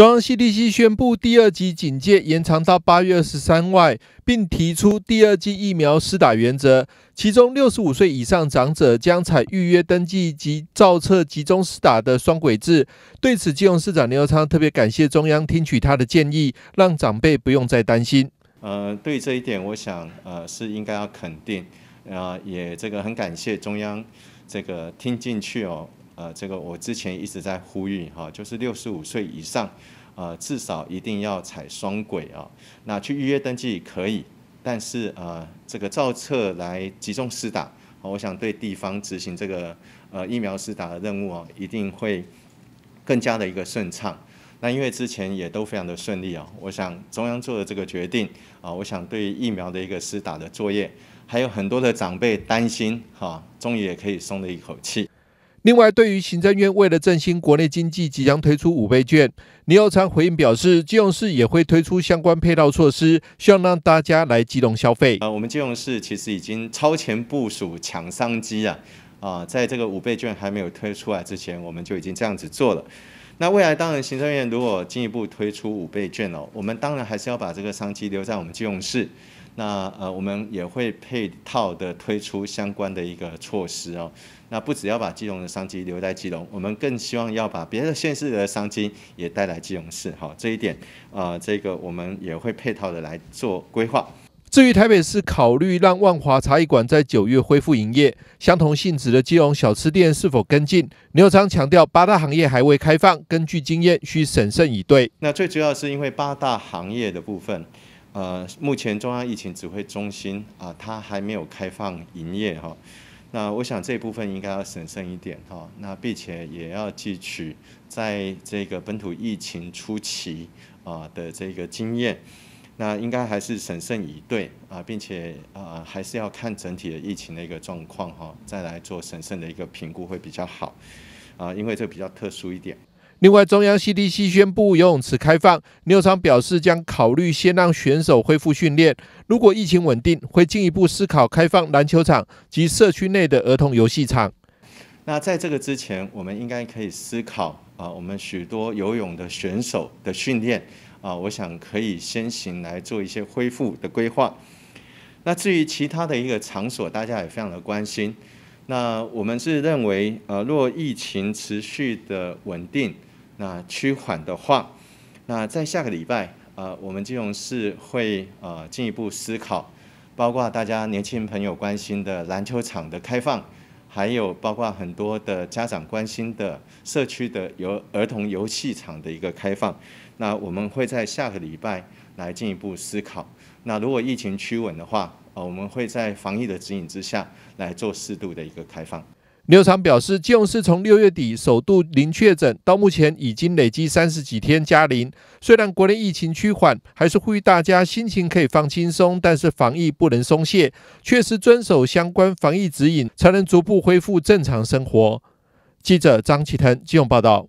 中央 CDC 宣布第二级警戒延长到八月二十三外，并提出第二剂疫苗施打原则，其中六十五岁以上长者将采预约登记及照册集中施打的双轨制。对此，金融市长刘超昌特别感谢中央听取他的建议，让长辈不用再担心。呃，对这一点，我想呃是应该要肯定，啊，也这个很感谢中央这个听进去哦。呃，这个我之前一直在呼吁哈，就是六十五岁以上，呃，至少一定要踩双轨啊。那去预约登记可以，但是呃，这个造册来集中施打，我想对地方执行这个呃疫苗施打的任务啊，一定会更加的一个顺畅。那因为之前也都非常的顺利啊，我想中央做的这个决定啊，我想对疫苗的一个施打的作业，还有很多的长辈担心哈，终于也可以松了一口气。另外，对于行政院为了振兴国内经济，即将推出五倍券，李友昌回应表示，金融市也会推出相关配套措施，希望让大家来金融消费。啊，我们金融市其实已经超前部署抢商机啊。啊，在这个五倍券还没有推出来之前，我们就已经这样子做了。那未来当然，行政院如果进一步推出五倍券哦，我们当然还是要把这个商机留在我们金融市。那呃，我们也会配套的推出相关的一个措施哦。那不只要把金融的商机留在金融，我们更希望要把别的县市的商机也带来金融市。好，这一点啊，这个我们也会配套的来做规划。至于台北市考虑让万华茶艺馆在九月恢复营业，相同性质的金融小吃店是否跟进？刘友强调，八大行业还未开放，根据经验需审慎以对。那最主要是因为八大行业的部分，呃，目前中央疫情指挥中心啊，它还没有开放营业哈。那我想这部分应该要审慎一点哈。那并且也要汲取在这个本土疫情初期啊的这个经验。那应该还是审慎以对啊，并且啊还是要看整体的疫情的一个状况哈，再来做审慎的一个评估会比较好啊，因为这比较特殊一点。另外，中央 CDC 宣布游泳池开放，牛场表示将考虑先让选手恢复训练，如果疫情稳定，会进一步思考开放篮球场及社区内的儿童游戏场。那在这个之前，我们应该可以思考啊，我们许多游泳的选手的训练啊，我想可以先行来做一些恢复的规划。那至于其他的一个场所，大家也非常的关心。那我们是认为，呃，若疫情持续的稳定，那趋缓的话，那在下个礼拜呃，我们金融市会呃进一步思考，包括大家年轻朋友关心的篮球场的开放。还有包括很多的家长关心的社区的游儿童游戏场的一个开放，那我们会在下个礼拜来进一步思考。那如果疫情趋稳的话，呃，我们会在防疫的指引之下来做适度的一个开放。刘长表示，基隆市从六月底首度零确诊，到目前已经累计三十几天加零。虽然国内疫情趋缓，还是呼吁大家心情可以放轻松，但是防疫不能松懈，确实遵守相关防疫指引，才能逐步恢复正常生活。记者张启腾基隆报道。